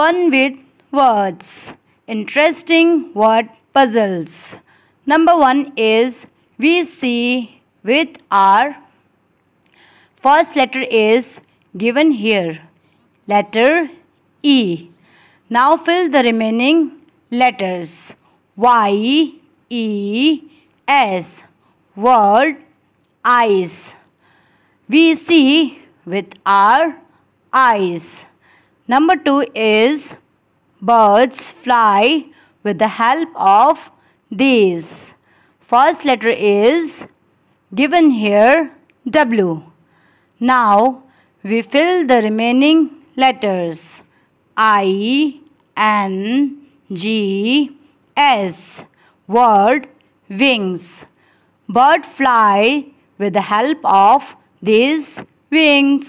Fun with words. Interesting word puzzles. Number one is we see with our first letter is given here. Letter E. Now fill the remaining letters. Y, E, S. Word eyes. We see with our eyes. Number two is birds fly with the help of these. First letter is given here W. Now we fill the remaining letters I, N, G, S. Word wings. Bird fly with the help of these wings.